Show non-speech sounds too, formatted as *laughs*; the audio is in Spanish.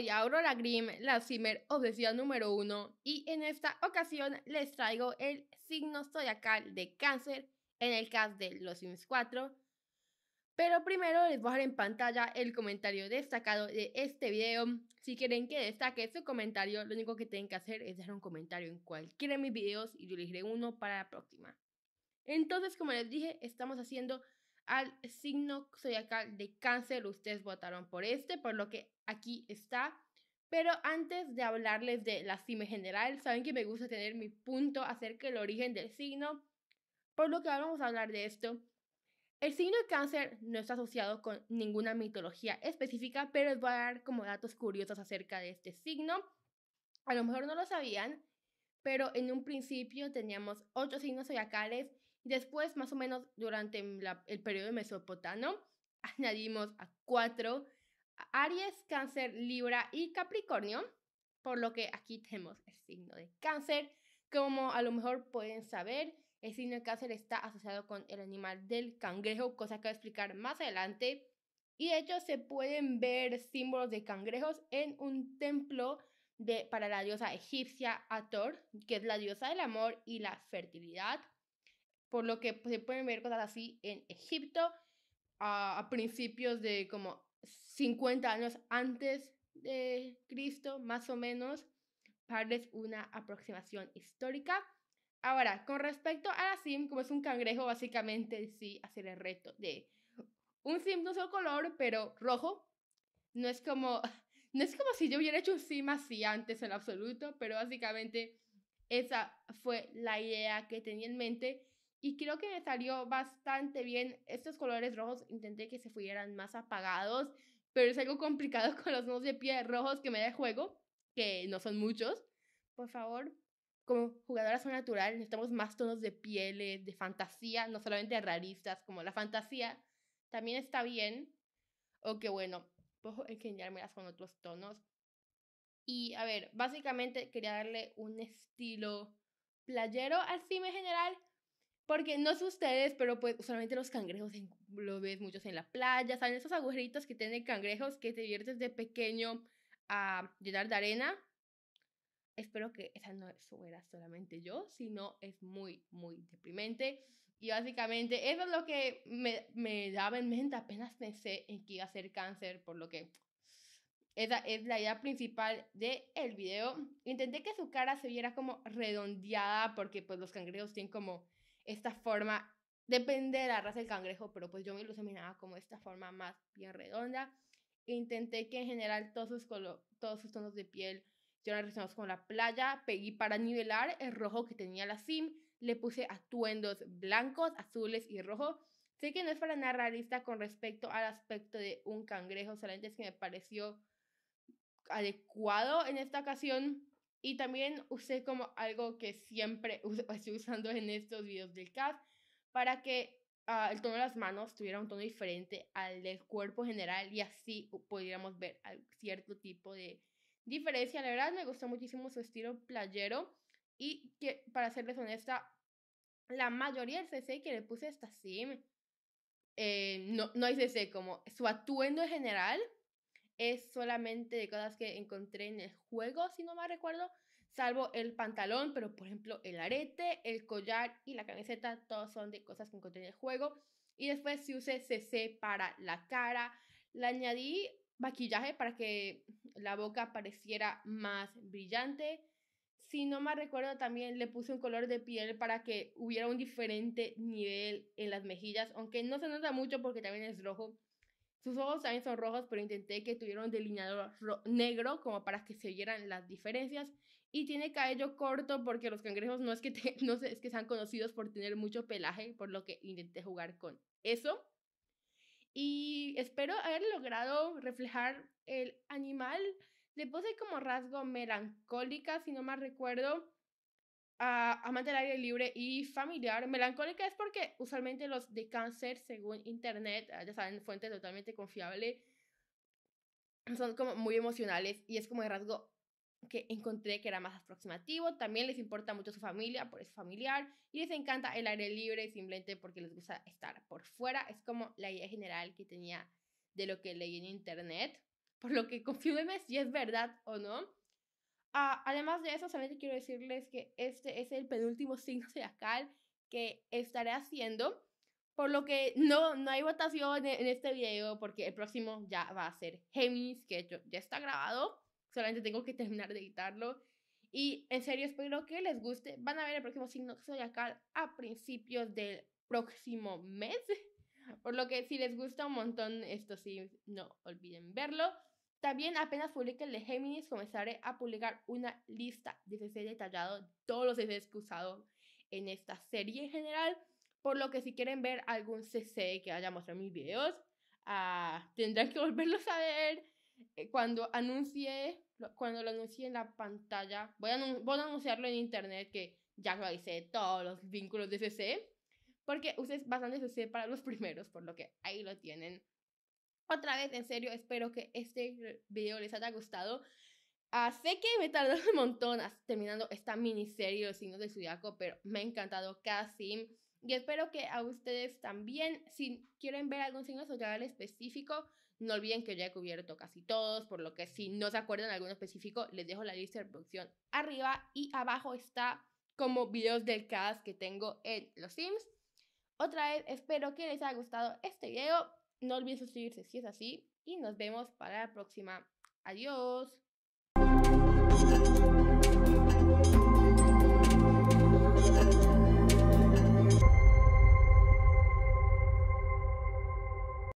soy Aurora Grimm, la Zimmer obesidad número uno, y en esta ocasión les traigo el signo zodiacal de cáncer en el caso de Los Sims 4. Pero primero les voy a dejar en pantalla el comentario destacado de este video. Si quieren que destaque su comentario, lo único que tienen que hacer es dejar un comentario en cualquiera de mis videos y yo elegiré uno para la próxima. Entonces, como les dije, estamos haciendo al signo zodiacal de cáncer. Ustedes votaron por este, por lo que aquí está. Pero antes de hablarles de la cima general, saben que me gusta tener mi punto acerca del origen del signo, por lo que ahora vamos a hablar de esto. El signo de cáncer no está asociado con ninguna mitología específica, pero les voy a dar como datos curiosos acerca de este signo. A lo mejor no lo sabían, pero en un principio teníamos ocho signos zodiacales después, más o menos durante el periodo mesopotano, *laughs* añadimos a cuatro Aries, Cáncer, Libra y Capricornio, por lo que aquí tenemos el signo de Cáncer. Como a lo mejor pueden saber, el signo de Cáncer está asociado con el animal del cangrejo, cosa que voy a explicar más adelante. Y de hecho se pueden ver símbolos de cangrejos en un templo de, para la diosa egipcia Ator, que es la diosa del amor y la fertilidad por lo que se pueden ver cosas así en Egipto a, principios de como 50 años antes de Cristo, más o menos, para darles una aproximación histórica. Ahora, con respecto a la sim, como es un cangrejo, básicamente sí hacer el reto de un sim no solo color, pero rojo. No es como, *laughs* no es como si yo hubiera hecho un sim así antes en absoluto, pero básicamente esa fue la idea que tenía en mente y creo que me salió bastante bien. Estos colores rojos intenté que se fueran más apagados, pero es algo complicado *laughs* con los nodos de piel rojos que me da juego, que no son muchos. Por favor, como jugadoras son natural, necesitamos más tonos de pieles, eh, de fantasía, no solamente raristas como la fantasía también está bien. O que bueno, puedo las con otros tonos. Y a ver, básicamente quería darle un estilo playero al cine general, porque no sé ustedes, pero pues solamente los cangrejos lo ves muchos en la playa, ¿saben? Esos agujeritos que tienen cangrejos que te viertes de pequeño a llenar de arena. Espero que esa no fuera solamente yo, sino es muy, muy deprimente. Y básicamente eso es lo que me, me daba en mente apenas pensé en que iba a ser cáncer, por lo que esa es la idea principal del el video. Intenté que su cara se viera como redondeada porque pues los cangrejos tienen como esta forma, depende de la raza del cangrejo, pero pues yo me lo imaginaba como esta forma más bien redonda. Intenté que en general todos sus, todos sus tonos de piel yo la relacionados con la playa. Pegué para nivelar el rojo que tenía la sim. Le puse atuendos blancos, azules y rojo. Sé que no es para nada realista con respecto al aspecto de un cangrejo, solamente es que me pareció adecuado en esta ocasión y también usé como algo que siempre *laughs* estoy usando en estos videos del cast para que ah, el tono de las manos tuviera un tono diferente al del cuerpo general y así pudiéramos ver cierto tipo de diferencia. La verdad me gustó muchísimo su estilo playero y que, para serles honesta, la mayoría del CC que le puse a esta sim, eh, no, no hay CC, como su atuendo en general es solamente de cosas que encontré en el juego, si no me recuerdo, salvo el pantalón, pero por ejemplo el arete, el collar y la camiseta, todos son de cosas que encontré en el juego. Y después si usé CC para la cara, le añadí maquillaje para que la boca pareciera más brillante. Si no más recuerdo, también le puse un color de piel para que hubiera un diferente nivel en las mejillas, aunque no se nota mucho porque también es rojo sus ojos también son rojos, pero intenté que tuviera un delineador negro como para que se vieran las diferencias. Y tiene cabello corto porque los cangrejos no es que, *laughs* no es que sean conocidos por tener mucho pelaje, por lo que intenté jugar con eso. Y espero haber logrado reflejar el animal. Le puse como rasgo melancólica, si no mal recuerdo a amante del aire libre y familiar. Melancólica es porque usualmente los de cáncer, según internet, ah, ya saben, fuente totalmente confiable, son como muy emocionales y es como el rasgo que encontré que era más aproximativo. También les importa mucho su familia, por eso familiar, y les encanta el aire libre simplemente porque les gusta estar por fuera. Es como la idea general que tenía de lo que leí en internet, por lo que confíenme si es verdad o no. Ah, además de eso, solamente quiero decirles que este es el penúltimo *laughs* signo zodiacal que estaré haciendo. Por lo que no, no hay votación en este video porque el próximo ya va a ser Géminis, que ya está grabado. Solamente tengo que terminar de editarlo. Y en serio, espero que les guste. Van a ver el próximo signo zodiacal a principios del próximo mes. *laughs* Por lo que si les gusta un montón esto sí, no olviden verlo. También apenas publique el de Géminis, comenzaré a publicar una lista de CC detallado todos los CCs que he usado en esta serie en general. Por lo que si quieren ver algún CC que haya mostrado en mis videos, ah, tendrán que *laughs* volverlos a ver eh, cuando anuncie, cuando lo anuncie en la pantalla. Voy a, a anunciarlo en internet que ya hice, todos los vínculos de CC. Porque usé bastante CC para los *laughs* primeros, por lo que ahí lo tienen otra vez, en serio, espero que este video les haya gustado. Ah, sé que me tardó un montón terminando esta miniserie de signos del zodiaco, pero me ha encantado casi. Y espero que a ustedes también, si quieren ver algún signo social específico, no olviden que ya he cubierto casi todos, por lo que si no se acuerdan de alguno específico, les dejo la lista de producción arriba y abajo está como videos del cast que tengo en los Sims. Otra vez, espero que les haya gustado este video. No olviden suscribirse si es así y nos vemos para la próxima. Adiós.